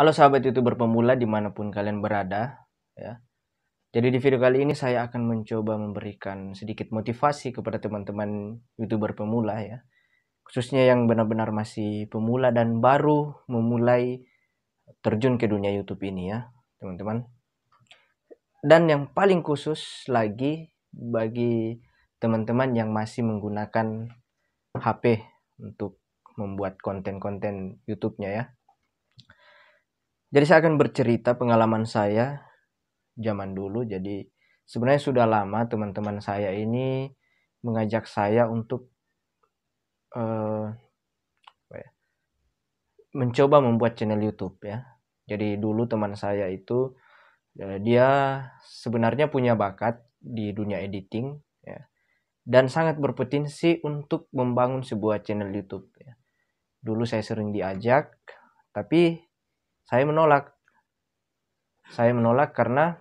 Halo sahabat youtuber pemula dimanapun kalian berada ya. Jadi di video kali ini saya akan mencoba memberikan sedikit motivasi kepada teman-teman youtuber pemula ya Khususnya yang benar-benar masih pemula dan baru memulai terjun ke dunia youtube ini ya teman-teman Dan yang paling khusus lagi bagi teman-teman yang masih menggunakan HP untuk membuat konten-konten YouTube-nya ya. Jadi saya akan bercerita pengalaman saya zaman dulu. Jadi sebenarnya sudah lama teman-teman saya ini mengajak saya untuk uh, ya, mencoba membuat channel YouTube ya. Jadi dulu teman saya itu uh, dia sebenarnya punya bakat di dunia editing ya. Dan sangat berpotensi untuk membangun sebuah channel YouTube ya. Dulu saya sering diajak, tapi saya menolak. Saya menolak karena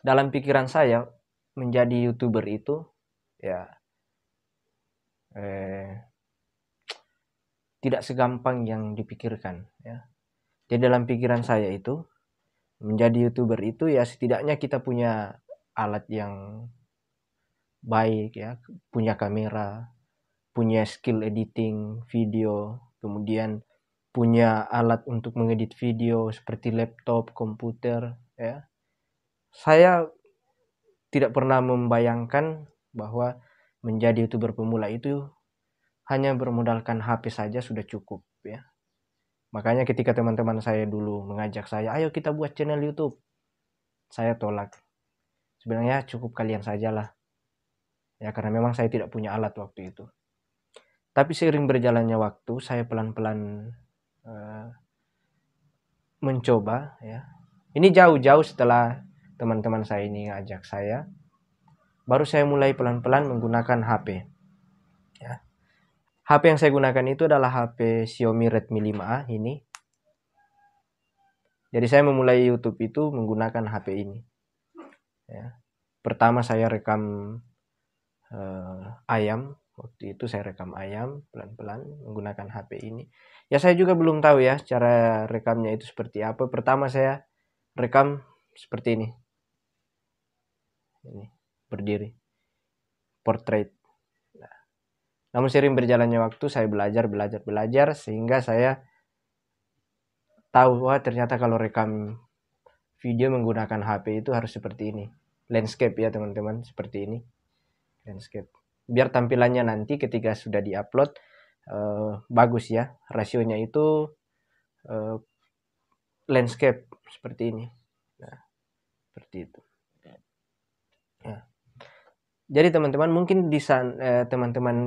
dalam pikiran saya menjadi youtuber itu ya eh, tidak segampang yang dipikirkan ya. Jadi dalam pikiran saya itu menjadi youtuber itu ya setidaknya kita punya alat yang baik ya, punya kamera, punya skill editing video, kemudian punya alat untuk mengedit video seperti laptop, komputer, ya. Saya tidak pernah membayangkan bahwa menjadi YouTuber pemula itu hanya bermodalkan HP saja sudah cukup, ya. Makanya ketika teman-teman saya dulu mengajak saya, "Ayo kita buat channel YouTube." Saya tolak. Sebenarnya cukup kalian sajalah. Ya, karena memang saya tidak punya alat waktu itu. Tapi seiring berjalannya waktu, saya pelan-pelan Eh, mencoba ya ini jauh-jauh setelah teman-teman saya ini ngajak saya baru saya mulai pelan-pelan menggunakan HP ya. HP yang saya gunakan itu adalah HP Xiaomi Redmi 5A ini jadi saya memulai YouTube itu menggunakan HP ini ya. pertama saya rekam uh, ayam waktu itu saya rekam ayam pelan-pelan menggunakan HP ini ya saya juga belum tahu ya cara rekamnya itu seperti apa pertama saya rekam seperti ini ini berdiri portrait nah, namun sering berjalannya waktu saya belajar belajar belajar sehingga saya tahu bahwa ternyata kalau rekam video menggunakan HP itu harus seperti ini landscape ya teman-teman seperti ini landscape biar tampilannya nanti ketika sudah diupload uh, bagus ya rasionya itu uh, landscape seperti ini nah, seperti itu nah. jadi teman-teman mungkin di eh, teman-teman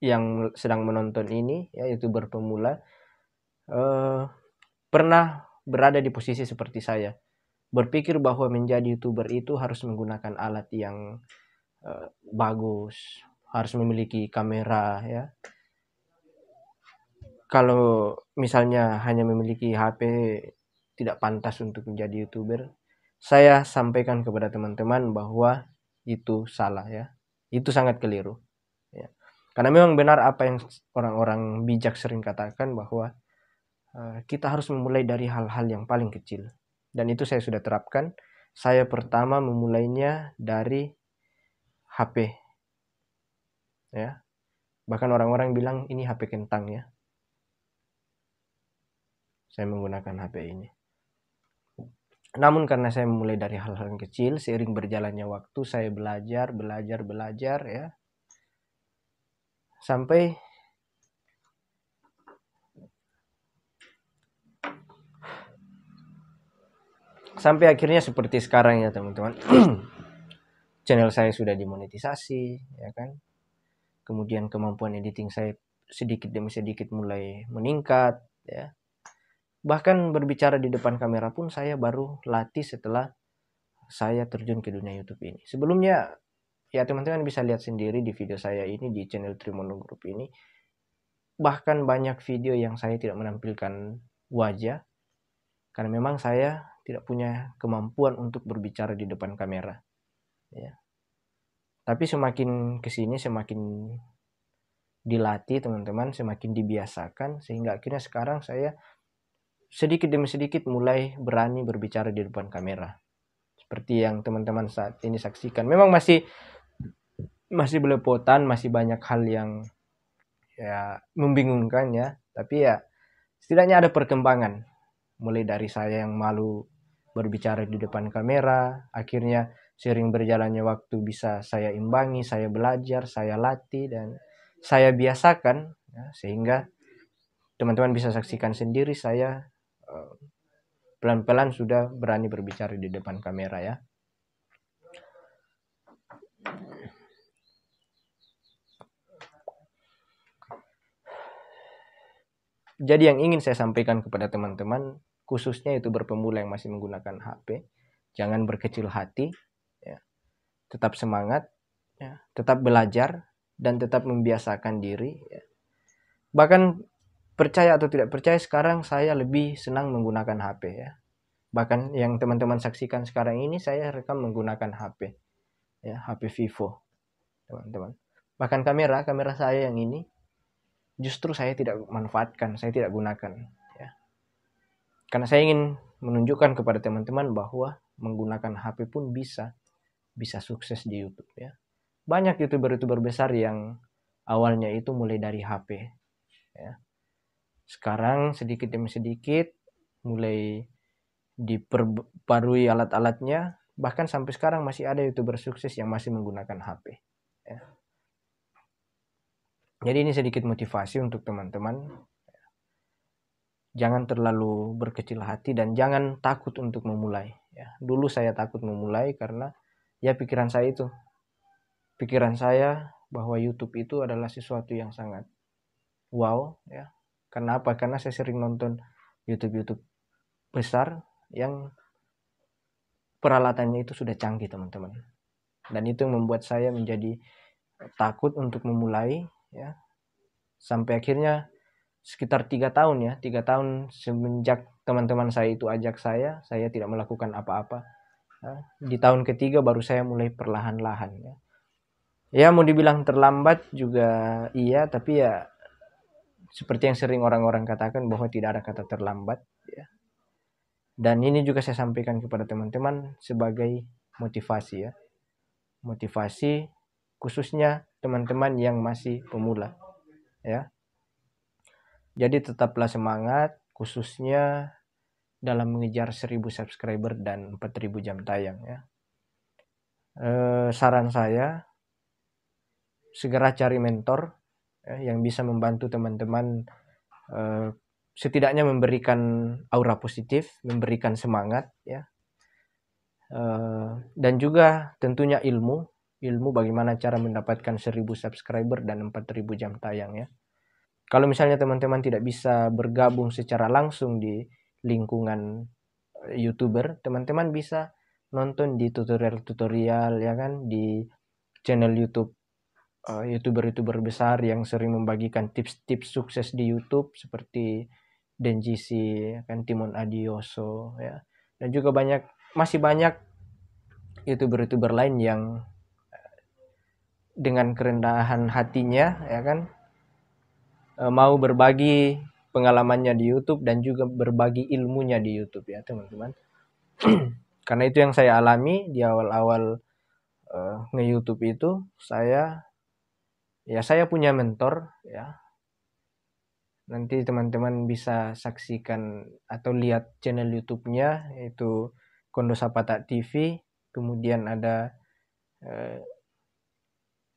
yang sedang menonton ini ya youtuber pemula eh, pernah berada di posisi seperti saya berpikir bahwa menjadi youtuber itu harus menggunakan alat yang Eh, bagus harus memiliki kamera ya kalau misalnya hanya memiliki HP tidak pantas untuk menjadi youtuber saya sampaikan kepada teman-teman bahwa itu salah ya itu sangat keliru ya. karena memang benar apa yang orang-orang bijak sering katakan bahwa uh, kita harus memulai dari hal-hal yang paling kecil dan itu saya sudah terapkan saya pertama memulainya dari HP. Ya. Bahkan orang-orang bilang ini HP kentang ya. Saya menggunakan HP ini. Namun karena saya mulai dari hal-hal kecil, seiring berjalannya waktu saya belajar, belajar, belajar ya. Sampai sampai akhirnya seperti sekarang ya teman-teman. channel saya sudah dimonetisasi ya kan kemudian kemampuan editing saya sedikit demi sedikit mulai meningkat ya bahkan berbicara di depan kamera pun saya baru latih setelah saya terjun ke dunia YouTube ini sebelumnya ya teman-teman bisa lihat sendiri di video saya ini di channel Trimono Group ini bahkan banyak video yang saya tidak menampilkan wajah karena memang saya tidak punya kemampuan untuk berbicara di depan kamera ya tapi semakin kesini semakin dilatih teman-teman semakin dibiasakan sehingga akhirnya sekarang saya sedikit demi sedikit mulai berani berbicara di depan kamera seperti yang teman-teman saat ini saksikan memang masih masih belepotan masih banyak hal yang ya membingungkan ya tapi ya setidaknya ada perkembangan mulai dari saya yang malu berbicara di depan kamera akhirnya sering berjalannya waktu bisa saya imbangi, saya belajar, saya latih dan saya biasakan ya, sehingga teman-teman bisa saksikan sendiri saya eh, pelan-pelan uh, sudah berani berbicara di depan kamera ya. Jadi yang ingin saya sampaikan kepada teman-teman khususnya itu berpemula yang masih menggunakan HP, jangan berkecil hati, tetap semangat, ya, tetap belajar, dan tetap membiasakan diri. Ya. Bahkan percaya atau tidak percaya sekarang saya lebih senang menggunakan HP ya. Bahkan yang teman-teman saksikan sekarang ini saya rekam menggunakan HP. Ya, HP Vivo. Teman-teman. Bahkan kamera, kamera saya yang ini justru saya tidak manfaatkan, saya tidak gunakan ya. Karena saya ingin menunjukkan kepada teman-teman bahwa menggunakan HP pun bisa bisa sukses di YouTube ya. Banyak youtuber-youtuber besar yang awalnya itu mulai dari HP. Ya. Sekarang sedikit demi sedikit mulai diperbarui alat-alatnya, bahkan sampai sekarang masih ada youtuber sukses yang masih menggunakan HP. Ya. Jadi ini sedikit motivasi untuk teman-teman. Ya. Jangan terlalu berkecil hati dan jangan takut untuk memulai. Ya. Dulu saya takut memulai karena ya pikiran saya itu pikiran saya bahwa YouTube itu adalah sesuatu yang sangat wow ya karena apa karena saya sering nonton YouTube YouTube besar yang peralatannya itu sudah canggih teman-teman dan itu yang membuat saya menjadi takut untuk memulai ya sampai akhirnya sekitar tiga tahun ya tiga tahun semenjak teman-teman saya itu ajak saya saya tidak melakukan apa-apa di tahun ketiga baru saya mulai perlahan-lahan ya. Ya mau dibilang terlambat juga iya, tapi ya seperti yang sering orang-orang katakan bahwa tidak ada kata terlambat ya. Dan ini juga saya sampaikan kepada teman-teman sebagai motivasi ya. Motivasi khususnya teman-teman yang masih pemula ya. Jadi tetaplah semangat khususnya dalam mengejar 1000 subscriber dan 4000 jam tayang ya. Eh, saran saya segera cari mentor ya, yang bisa membantu teman-teman eh, setidaknya memberikan aura positif, memberikan semangat ya. Eh, dan juga tentunya ilmu, ilmu bagaimana cara mendapatkan 1000 subscriber dan 4000 jam tayang ya kalau misalnya teman-teman tidak bisa bergabung secara langsung di lingkungan eh, youtuber teman-teman bisa nonton di tutorial-tutorial ya kan di channel YouTube eh, youtuber-youtuber besar yang sering membagikan tips-tips sukses di YouTube seperti Denjisi ya kan Timon Adioso ya dan juga banyak masih banyak youtuber-youtuber lain yang eh, dengan kerendahan hatinya ya kan mau berbagi pengalamannya di YouTube dan juga berbagi ilmunya di YouTube ya teman-teman. Karena itu yang saya alami di awal-awal uh, nge-YouTube itu saya ya saya punya mentor ya. Nanti teman-teman bisa saksikan atau lihat channel YouTube-nya yaitu Kondo Sapata TV, kemudian ada uh,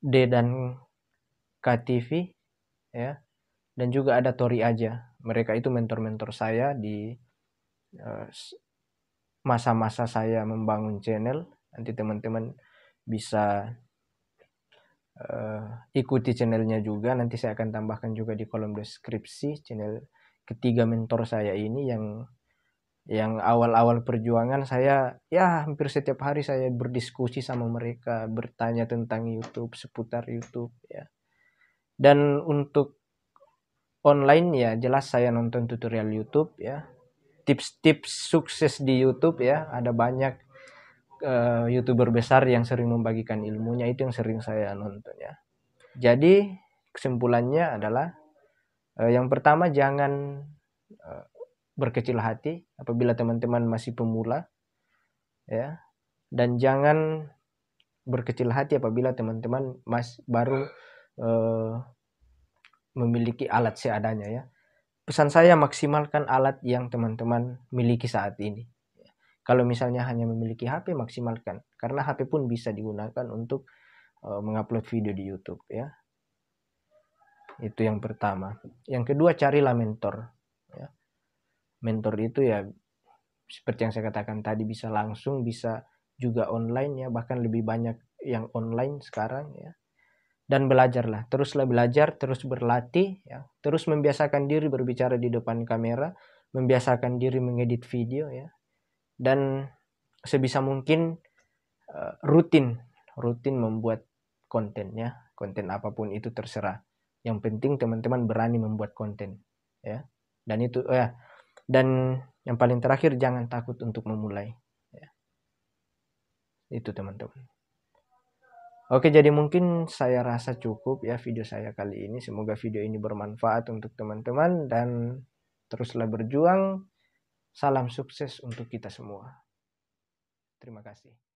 D dan KTV ya dan juga ada Tori aja mereka itu mentor-mentor saya di eh, masa-masa saya membangun channel. Nanti teman-teman bisa uh, ikuti channelnya juga. Nanti saya akan tambahkan juga di kolom deskripsi channel ketiga mentor saya ini yang yang awal-awal perjuangan saya ya hampir setiap hari saya berdiskusi sama mereka bertanya tentang YouTube seputar YouTube ya dan untuk online ya jelas saya nonton tutorial YouTube ya tips-tips sukses di YouTube ya ada banyak uh, youtuber besar yang sering membagikan ilmunya itu yang sering saya nonton ya jadi kesimpulannya adalah uh, yang pertama jangan uh, berkecil hati apabila teman-teman masih pemula ya dan jangan berkecil hati apabila teman-teman masih baru uh, memiliki alat seadanya ya. Pesan saya maksimalkan alat yang teman-teman miliki saat ini. Kalau misalnya hanya memiliki HP maksimalkan karena HP pun bisa digunakan untuk eh, mengupload video di YouTube ya. Itu yang pertama. Yang kedua carilah mentor ya. Mentor itu ya seperti yang saya katakan tadi bisa langsung bisa juga online ya bahkan lebih banyak yang online sekarang ya dan belajarlah teruslah belajar terus berlatih ya terus membiasakan diri berbicara di depan kamera membiasakan diri mengedit video ya dan sebisa mungkin uh, rutin rutin membuat konten ya konten apapun itu terserah yang penting teman-teman berani membuat konten ya dan itu oh ya dan yang paling terakhir jangan takut untuk memulai ya. itu teman-teman Oke, jadi mungkin saya rasa cukup ya video saya kali ini. Semoga video ini bermanfaat untuk teman-teman dan teruslah berjuang. Salam sukses untuk kita semua. Terima kasih.